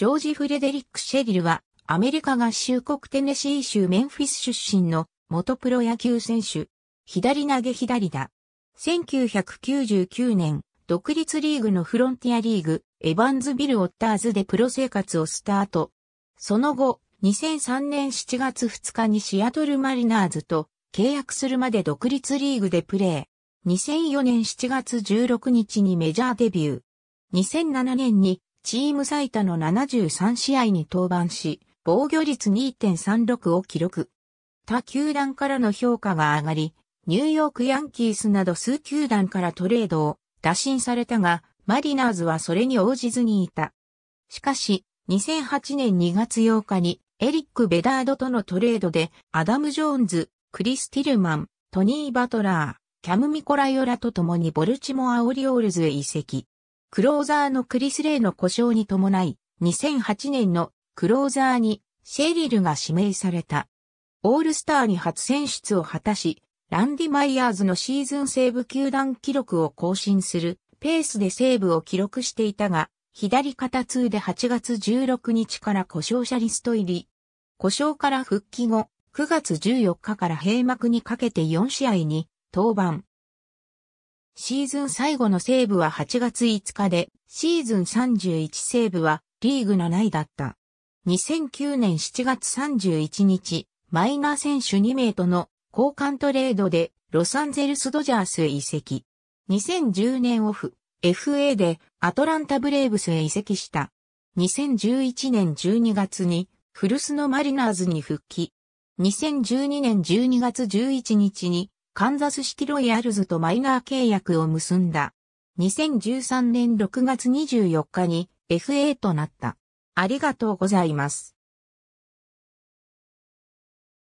ジョージ・フレデリック・シェディルは、アメリカ合衆国テネシー州メンフィス出身の元プロ野球選手。左投げ左だ。1999年、独立リーグのフロンティアリーグ、エバンズビル・オッターズでプロ生活をスタート。その後、2003年7月2日にシアトルマリナーズと契約するまで独立リーグでプレー。2004年7月16日にメジャーデビュー。2007年にチーム最多の73試合に登板し、防御率2.36を記録。他球団からの評価が上がり、ニューヨークヤンキースなど数球団からトレードを打診されたが、マリナーズはそれに応じずにいた。しかし、2008年2月8日にエリック・ベダードとのトレードで、アダム・ジョーンズ、クリス・ティルマン、トニー・バトラー、キャム・ミコライオラと共にボルチモア・オリオールズへ移籍。クローザーのクリス・レイの故障に伴い、2008年のクローザーにシェリルが指名された。オールスターに初選出を果たし、ランディ・マイヤーズのシーズンセーブ球団記録を更新するペースでセーブを記録していたが、左肩痛で8月16日から故障者リスト入り。故障から復帰後、9月14日から閉幕にかけて4試合に登板。シーズン最後のセーブは8月5日で、シーズン31セーブはリーグ7位だった。2009年7月31日、マイナー選手2名との交換トレードでロサンゼルスドジャースへ移籍。2010年オフ、FA でアトランタブレーブスへ移籍した。2011年12月にフルスのマリナーズに復帰。2012年12月11日にカンザスシティロイヤルズとマイナー契約を結んだ。2013年6月24日に FA となった。ありがとうございます。